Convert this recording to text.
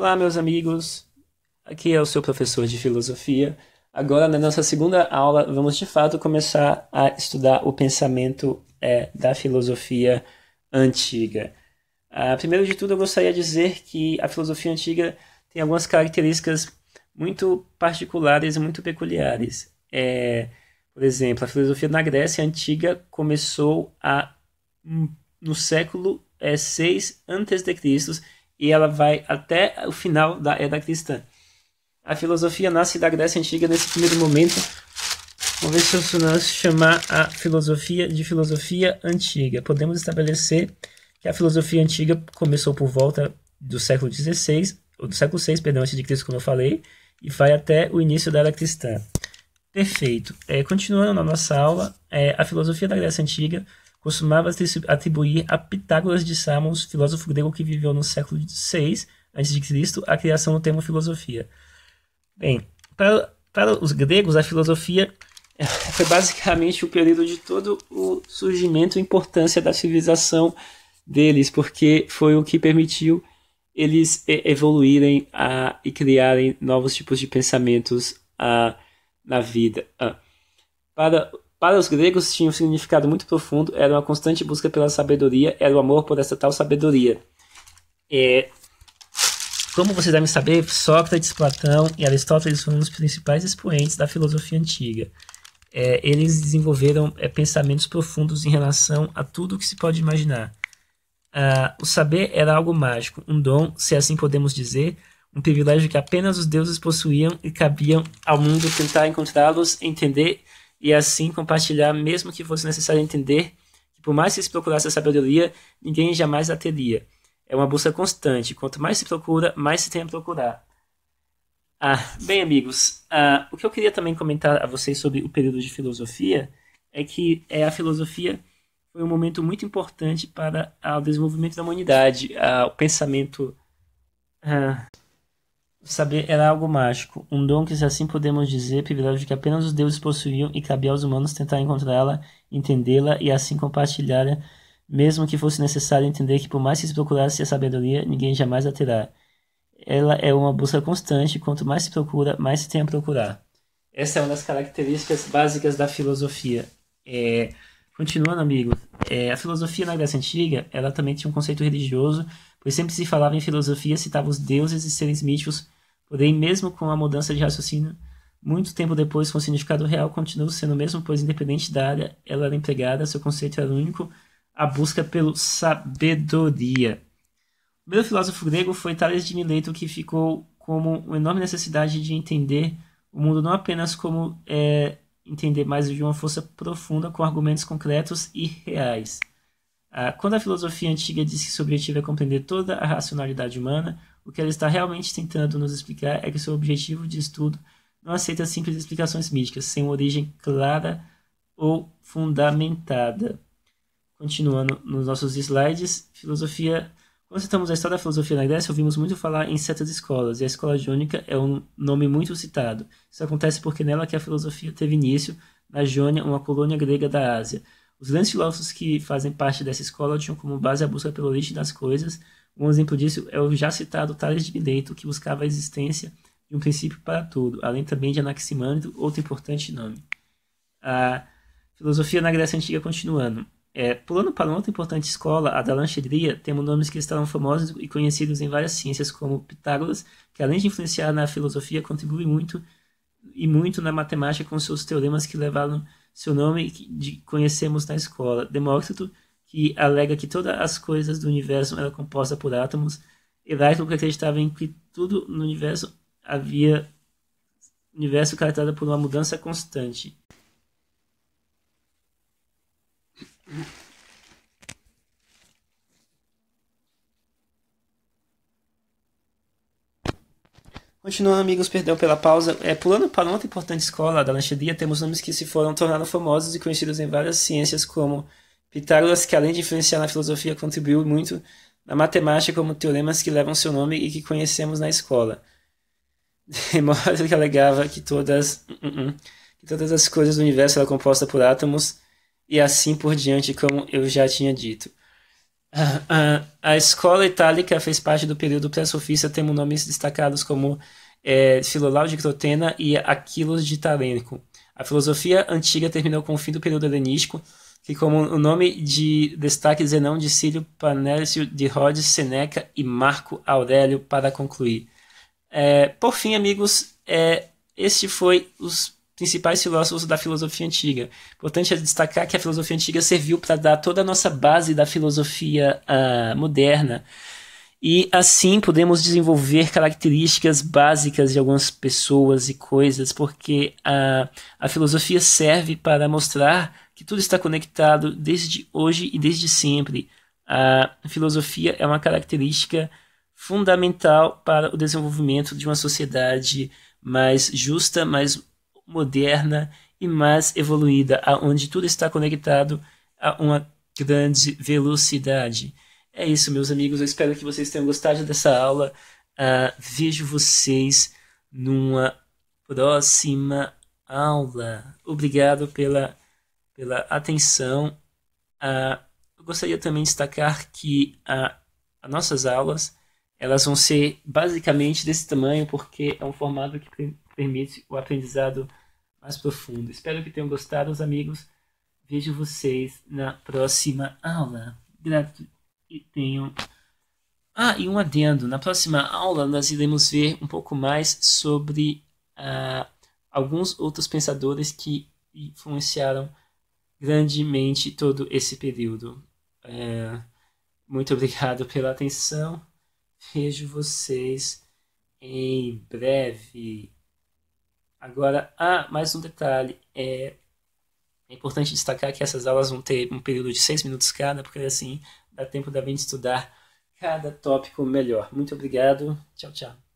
Olá, meus amigos. Aqui é o seu professor de filosofia. Agora, na nossa segunda aula, vamos de fato começar a estudar o pensamento é, da filosofia antiga. Ah, primeiro de tudo, eu gostaria de dizer que a filosofia antiga tem algumas características muito particulares e muito peculiares. É, por exemplo, a filosofia na Grécia antiga começou a, hum, no século é, 6 a.C., e ela vai até o final da Era é, Cristã. A filosofia nasce da Grécia Antiga nesse primeiro momento. Vamos ver se eu posso chamar a filosofia de filosofia antiga. Podemos estabelecer que a filosofia antiga começou por volta do século XVI, ou do século VI, perdão, antes de Cristo, como eu falei, e vai até o início da Era Cristã. Perfeito. É, continuando na nossa aula, é, a filosofia da Grécia Antiga costumava se atribuir a Pitágoras de Samos, filósofo grego que viveu no século VI a.C., a criação do termo filosofia. Bem, para, para os gregos, a filosofia foi basicamente o período de todo o surgimento e importância da civilização deles, porque foi o que permitiu eles evoluírem a, e criarem novos tipos de pensamentos a, na vida. A. Ah, para para os gregos tinha um significado muito profundo, era uma constante busca pela sabedoria, era o amor por essa tal sabedoria. É, como vocês devem saber, Sócrates, Platão e Aristóteles foram os principais expoentes da filosofia antiga. É, eles desenvolveram é, pensamentos profundos em relação a tudo o que se pode imaginar. Ah, o saber era algo mágico, um dom, se assim podemos dizer, um privilégio que apenas os deuses possuíam e cabiam ao mundo tentar encontrá-los, entender e assim compartilhar, mesmo que fosse necessário entender que, por mais que se procurasse a sabedoria, ninguém jamais a teria. É uma busca constante. Quanto mais se procura, mais se tem a procurar. Ah, bem, amigos, ah, o que eu queria também comentar a vocês sobre o período de filosofia é que é, a filosofia foi um momento muito importante para ah, o desenvolvimento da humanidade, ah, o pensamento. Ah, Saber era algo mágico, um dom que, se assim podemos dizer, privilégio que apenas os deuses possuíam e cabia aos humanos tentar encontrá-la, entendê-la e assim compartilhá-la, mesmo que fosse necessário entender que, por mais que se procurasse a sabedoria, ninguém jamais a terá. Ela é uma busca constante, quanto mais se procura, mais se tem a procurar. Essa é uma das características básicas da filosofia. É... Continuando, amigos, é... a filosofia na Grécia Antiga ela também tinha um conceito religioso pois sempre se falava em filosofia, citava os deuses e seres míticos, porém, mesmo com a mudança de raciocínio, muito tempo depois, com o significado real, continuou sendo o mesmo, pois, independente da área, ela era empregada, seu conceito era único, a busca pelo sabedoria. O primeiro filósofo grego foi Tales de Mileto, que ficou como uma enorme necessidade de entender o mundo não apenas como é, entender mais de uma força profunda com argumentos concretos e reais. Ah, quando a filosofia antiga diz que seu objetivo é compreender toda a racionalidade humana, o que ela está realmente tentando nos explicar é que seu objetivo de estudo não aceita simples explicações míticas, sem uma origem clara ou fundamentada. Continuando nos nossos slides, filosofia. Quando citamos a história da filosofia na Grécia, ouvimos muito falar em certas escolas, e a escola jônica é um nome muito citado. Isso acontece porque nela que a filosofia teve início, na Jônia, uma colônia grega da Ásia. Os grandes filósofos que fazem parte dessa escola tinham como base a busca pelo origem das coisas. Um exemplo disso é o já citado Tales de Mileto, que buscava a existência de um princípio para tudo, além também de Anaximandro, outro importante nome. A filosofia na Grécia Antiga continuando. É, pulando para uma outra importante escola, a da Lanchedria, temos nomes que estavam famosos e conhecidos em várias ciências, como Pitágoras, que além de influenciar na filosofia, contribui muito e muito na matemática com seus teoremas que levaram seu nome que conhecemos na escola. Demócrito, que alega que todas as coisas do universo eram compostas por átomos. Heráclito, que acreditava em que tudo no universo havia universo caracterizado por uma mudança constante. Continuando, amigos, perdão pela pausa. É, pulando para outra importante escola da lancheria, temos nomes que se foram tornando famosos e conhecidos em várias ciências, como Pitágoras, que além de influenciar na filosofia, contribuiu muito na matemática, como teoremas que levam seu nome e que conhecemos na escola. Demócrito que alegava que todas, uh -uh, que todas as coisas do universo eram compostas por átomos, e assim por diante, como eu já tinha dito. A, a escola itálica fez parte do período pré-sofista, temos nomes destacados como é, Filolau de Crotena e Aquilos de Talênico. A filosofia antiga terminou com o fim do período helenístico, que como o nome de destaque Zenão é de Sírio, Panélio de Rhodes, Seneca e Marco Aurélio para concluir. É, por fim, amigos, é, este foi os principais filósofos da filosofia antiga. Importante é destacar que a filosofia antiga serviu para dar toda a nossa base da filosofia uh, moderna. E assim podemos desenvolver características básicas de algumas pessoas e coisas, porque a, ah, a filosofia serve para mostrar que tudo está conectado desde hoje e desde sempre. A filosofia é uma característica fundamental para o desenvolvimento de uma sociedade mais justa, mais moderna e mais evoluída, aonde tudo está conectado a uma grande velocidade. É isso, meus amigos. Eu espero que vocês tenham gostado dessa aula. Uh, vejo vocês numa próxima aula. Obrigado pela, pela atenção. Uh, eu gostaria também de destacar que ah, as nossas aulas elas vão ser basicamente desse tamanho, porque é um formato que permite o aprendizado mais profundo. Espero que tenham gostado, os amigos. Vejo vocês na próxima aula. Grato e tenham. Ah, e um adendo. Na próxima aula nós iremos ver um pouco mais sobre uh, alguns outros pensadores que influenciaram grandemente todo esse período. Uh, muito obrigado pela atenção. Vejo vocês em breve. Agora, ah, mais um detalhe. É, é importante destacar que essas aulas vão ter um período de seis minutos cada, porque assim dá tempo da gente estudar cada tópico melhor. Muito obrigado. Tchau, tchau.